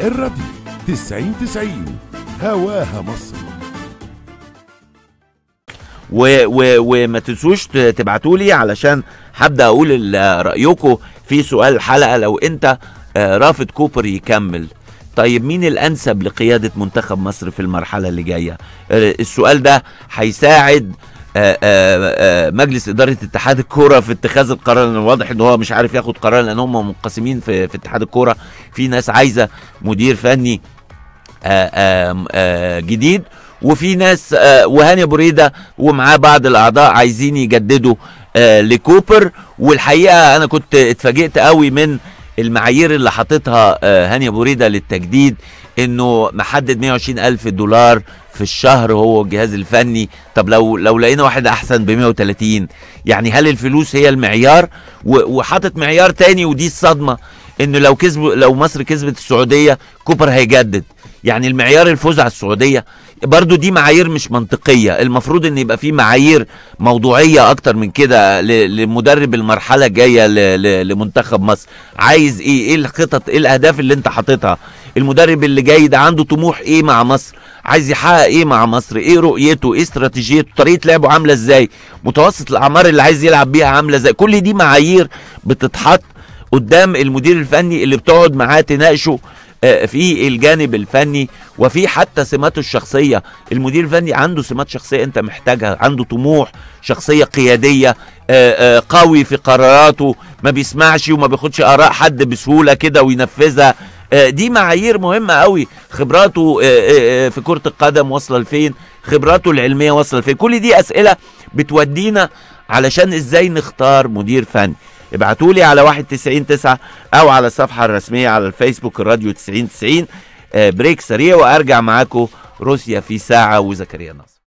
الراديو 90 90 هواها مصر و و وما تنسوش تبعتوا لي علشان هبدا اقول رايكم في سؤال الحلقه لو انت آه، رافض كوبر يكمل طيب مين الانسب لقياده منتخب مصر في المرحله اللي جايه آه، السؤال ده هيساعد آه، آه، آه، مجلس اداره اتحاد الكوره في اتخاذ القرار لان واضح ان هو مش عارف ياخد قرار لان هم منقسمين في, في اتحاد الكوره في ناس عايزه مدير فني جديد وفي ناس وهاني ابو ريده ومعاه بعض الاعضاء عايزين يجددوا لكوبر والحقيقه انا كنت اتفاجئت قوي من المعايير اللي حاططها هاني ابو ريده للتجديد انه محدد 120 الف دولار في الشهر هو والجهاز الفني طب لو لو لقينا واحد احسن ب 130 يعني هل الفلوس هي المعيار وحاطط معيار تاني ودي الصدمه انه لو كسبوا لو مصر كسبت السعوديه كوبر هيجدد يعني المعيار الفوز على السعوديه برضو دي معايير مش منطقيه المفروض ان يبقى في معايير موضوعيه اكتر من كده لمدرب المرحله الجايه لمنتخب مصر عايز ايه ايه الخطط ايه الاهداف اللي انت حاططها المدرب اللي جاي ده عنده طموح ايه مع مصر عايز يحقق ايه مع مصر ايه رؤيته ايه استراتيجيته طريقه لعبه عامله ازاي متوسط الاعمار اللي عايز يلعب بيها عامله ازاي كل دي معايير بتتحط قدام المدير الفني اللي بتقعد معاه تناقشه آه، في الجانب الفني وفي حتى سماته الشخصية المدير الفني عنده سمات شخصية انت محتاجها عنده طموح شخصية قيادية آه، آه، قوي في قراراته ما بيسمعش وما بياخدش اراء حد بسهولة كده وينفذها آه، دي معايير مهمه قوي خبراته آه، آه، في كره القدم واصله لفين خبراته العلميه واصله لفين كل دي اسئله بتودينا علشان ازاي نختار مدير فني ابعتوا لي على تسعة او على الصفحه الرسميه على الفيسبوك الراديو 9090 بريك سريع وارجع معاكم روسيا في ساعه وزكريا نصر